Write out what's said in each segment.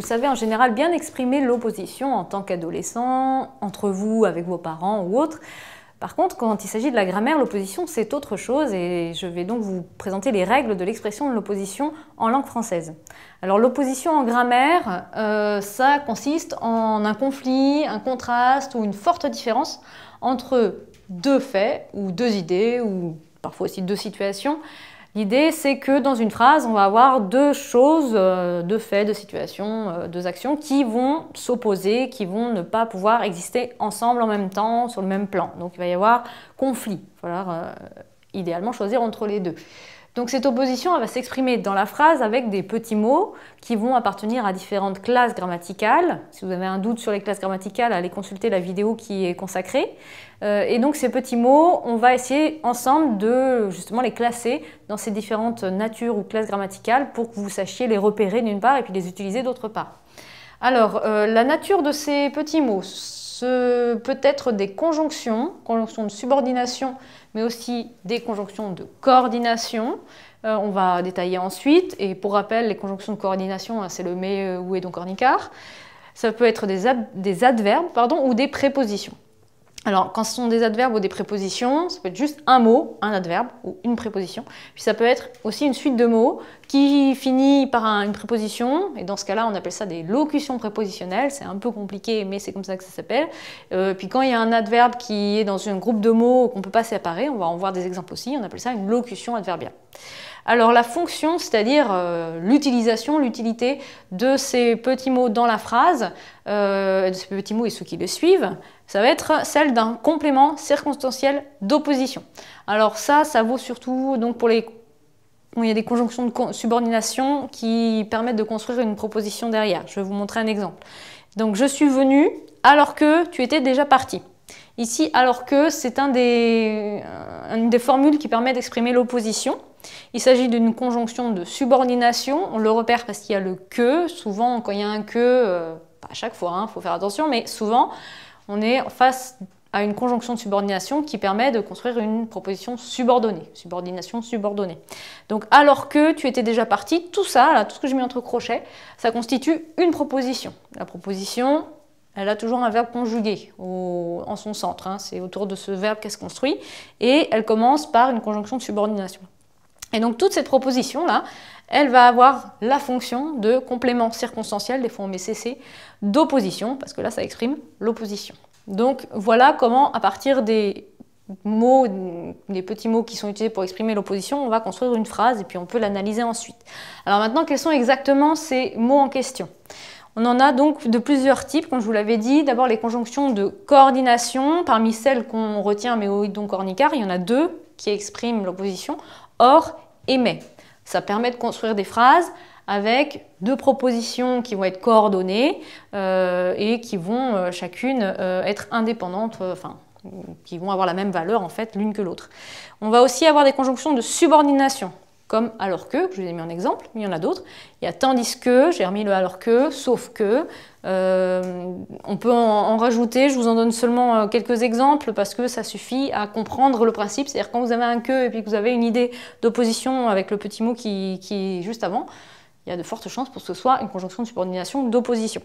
vous savez en général bien exprimer l'opposition en tant qu'adolescent, entre vous, avec vos parents ou autres. Par contre, quand il s'agit de la grammaire, l'opposition, c'est autre chose et je vais donc vous présenter les règles de l'expression de l'opposition en langue française. Alors l'opposition en grammaire, euh, ça consiste en un conflit, un contraste ou une forte différence entre deux faits ou deux idées ou parfois aussi deux situations L'idée, c'est que dans une phrase, on va avoir deux choses, euh, deux faits, deux situations, euh, deux actions qui vont s'opposer, qui vont ne pas pouvoir exister ensemble en même temps, sur le même plan. Donc il va y avoir conflit. Il va falloir euh, idéalement choisir entre les deux. Donc cette opposition elle va s'exprimer dans la phrase avec des petits mots qui vont appartenir à différentes classes grammaticales. Si vous avez un doute sur les classes grammaticales, allez consulter la vidéo qui est consacrée. Euh, et donc ces petits mots, on va essayer ensemble de justement les classer dans ces différentes natures ou classes grammaticales pour que vous sachiez les repérer d'une part et puis les utiliser d'autre part. Alors euh, la nature de ces petits mots ce peut être des conjonctions, conjonctions de subordination, mais aussi des conjonctions de coordination. Euh, on va détailler ensuite. Et pour rappel, les conjonctions de coordination, hein, c'est le mais, euh, ou où et donc ornicar. Ça peut être des, des adverbes pardon, ou des prépositions. Alors, quand ce sont des adverbes ou des prépositions, ça peut être juste un mot, un adverbe ou une préposition. Puis ça peut être aussi une suite de mots qui finit par une préposition. Et dans ce cas-là, on appelle ça des locutions prépositionnelles. C'est un peu compliqué, mais c'est comme ça que ça s'appelle. Euh, puis quand il y a un adverbe qui est dans un groupe de mots qu'on ne peut pas séparer, on va en voir des exemples aussi, on appelle ça une locution adverbiale. Alors la fonction, c'est-à-dire euh, l'utilisation, l'utilité de ces petits mots dans la phrase, euh, de ces petits mots et ceux qui le suivent, ça va être celle d'un complément circonstanciel d'opposition. Alors ça, ça vaut surtout donc pour les il y a des conjonctions de subordination qui permettent de construire une proposition derrière. Je vais vous montrer un exemple. Donc je suis venu alors que tu étais déjà parti. Ici, alors que, c'est un des, une des formules qui permet d'exprimer l'opposition. Il s'agit d'une conjonction de subordination. On le repère parce qu'il y a le que. Souvent, quand il y a un que, euh, pas à chaque fois, il hein, faut faire attention, mais souvent, on est face à une conjonction de subordination qui permet de construire une proposition subordonnée. Subordination subordonnée. Donc alors que tu étais déjà parti, tout ça, tout ce que j'ai mis entre crochets, ça constitue une proposition. La proposition, elle a toujours un verbe conjugué en son centre. Hein. C'est autour de ce verbe qu'elle se construit. Et elle commence par une conjonction de subordination. Et donc toute cette proposition-là, elle va avoir la fonction de complément circonstanciel, des fois on met CC, d'opposition, parce que là ça exprime l'opposition. Donc voilà comment à partir des mots, des petits mots qui sont utilisés pour exprimer l'opposition, on va construire une phrase et puis on peut l'analyser ensuite. Alors maintenant, quels sont exactement ces mots en question on en a donc de plusieurs types, comme je vous l'avais dit. D'abord, les conjonctions de coordination. Parmi celles qu'on retient, mais donc cornicar, il y en a deux qui expriment l'opposition or et mais. Ça permet de construire des phrases avec deux propositions qui vont être coordonnées euh, et qui vont euh, chacune euh, être indépendantes, enfin, qui vont avoir la même valeur en fait l'une que l'autre. On va aussi avoir des conjonctions de subordination comme alors que, je vous ai mis en exemple, mais il y en a d'autres. Il y a tandis que, j'ai remis le alors que, sauf que. Euh, on peut en, rajouter, je vous en donne seulement euh, quelques exemples parce que ça suffit à comprendre le principe. C'est-à-dire quand vous avez un que et puis que vous avez une idée d'opposition avec le petit mot qui, qui est juste avant, il y a de fortes chances pour que ce soit une conjonction de subordination d'opposition.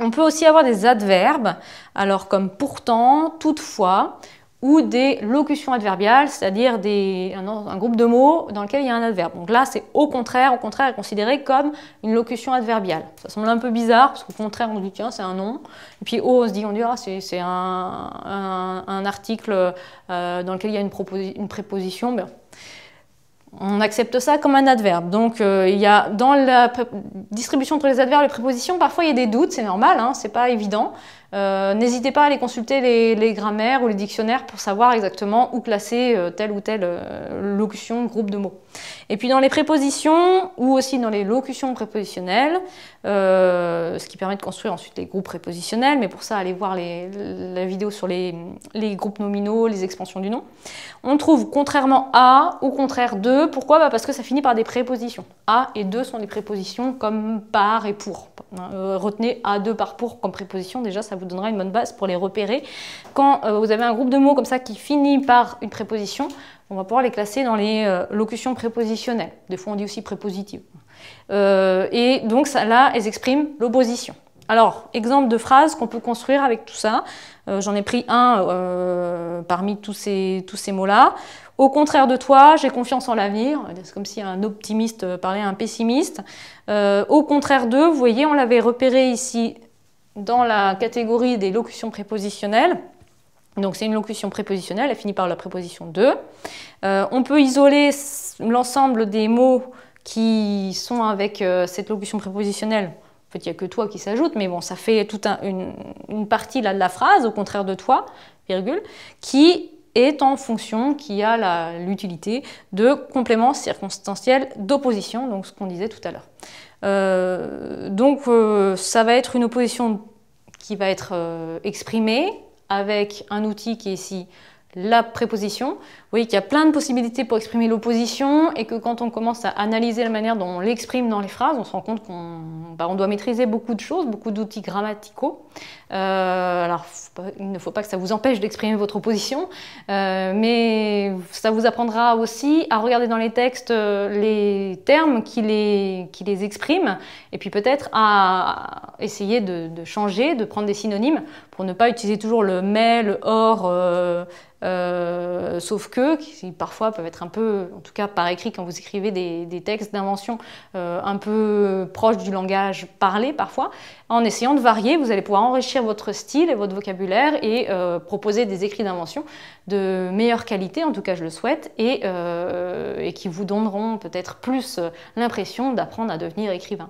On peut aussi avoir des adverbes, alors comme pourtant, toutefois, ou des locutions adverbiales, c'est-à-dire un, un, groupe de mots dans lequel il y a un adverbe. Donc là, c'est au contraire, au contraire est considéré comme une locution adverbiale. Ça semble un peu bizarre, parce qu'au contraire, on dit, tiens, c'est un nom. Et puis au, on se dit, on dit, ah, c'est un, article euh, dans lequel il y a une, préposition. On accepte ça comme un adverbe. Donc, euh, il y a, dans la distribution entre les adverbes et les prépositions, parfois il y a des doutes, c'est normal, hein, c'est pas évident. Euh, n'hésitez pas à aller consulter les, grammaires ou les dictionnaires pour savoir exactement où classer euh, telle ou telle locution, groupe de mots. Et puis dans les prépositions ou aussi dans les locutions prépositionnelles, euh, ce qui permet de construire ensuite les groupes prépositionnels, mais pour ça allez voir la vidéo sur les, groupes nominaux, les expansions du nom, on trouve contrairement à ou contraire de. Pourquoi bah, Parce que ça finit par des prépositions. A et de sont des prépositions comme par et pour. Euh, retenez a, de, par, pour comme préposition, déjà ça vous donnera une bonne base pour les repérer. Quand euh, vous avez un groupe de mots comme ça qui finit par une préposition, on va pouvoir les classer dans les euh, locutions prépositionnelles. Des fois, on dit aussi prépositives. Euh, et donc, là, elles expriment l'opposition. Alors, exemple de phrase qu'on peut construire avec tout ça. Euh, j'en ai pris un parmi tous ces, tous ces mots-là. Au contraire de toi, j'ai confiance en l'avenir. C'est comme si un optimiste parlait à un pessimiste. au contraire de », vous voyez, on l'avait repéré ici dans la catégorie des locutions prépositionnelles. Donc c'est une locution prépositionnelle, elle finit par la préposition de. Euh, on peut isoler l'ensemble des mots qui sont avec euh, cette locution prépositionnelle. En fait, il n'y a que toi qui s'ajoute, mais bon, ça fait toute une, partie là de la phrase, au contraire de toi, virgule, qui est en fonction, qui a l'utilité de complément circonstanciel d'opposition, donc ce qu'on disait tout à l'heure. Euh, donc ça va être une opposition qui va être exprimée, avec un outil qui est ici la préposition. Oui, qu'il y a plein de possibilités pour exprimer l'opposition et que quand on commence à analyser la manière dont on l'exprime dans les phrases, on se rend compte qu'on bah, doit maîtriser beaucoup de choses, beaucoup d'outils grammaticaux. Euh, alors, il ne faut pas que ça vous empêche d'exprimer votre opposition, euh, mais ça vous apprendra aussi à regarder dans les textes euh, les termes qui les, qui les expriment et puis peut-être à essayer de, changer, de prendre des synonymes pour ne pas utiliser toujours le mais, le or, sauf que qui parfois peuvent être un peu, en tout cas par écrit, quand vous écrivez des, textes d'invention euh, un peu proches du langage parlé parfois, en essayant de varier, vous allez pouvoir enrichir votre style et votre vocabulaire et euh, proposer des écrits d'invention de meilleure qualité, en tout cas je le souhaite, et euh, qui vous donneront peut-être plus l'impression d'apprendre à devenir écrivain.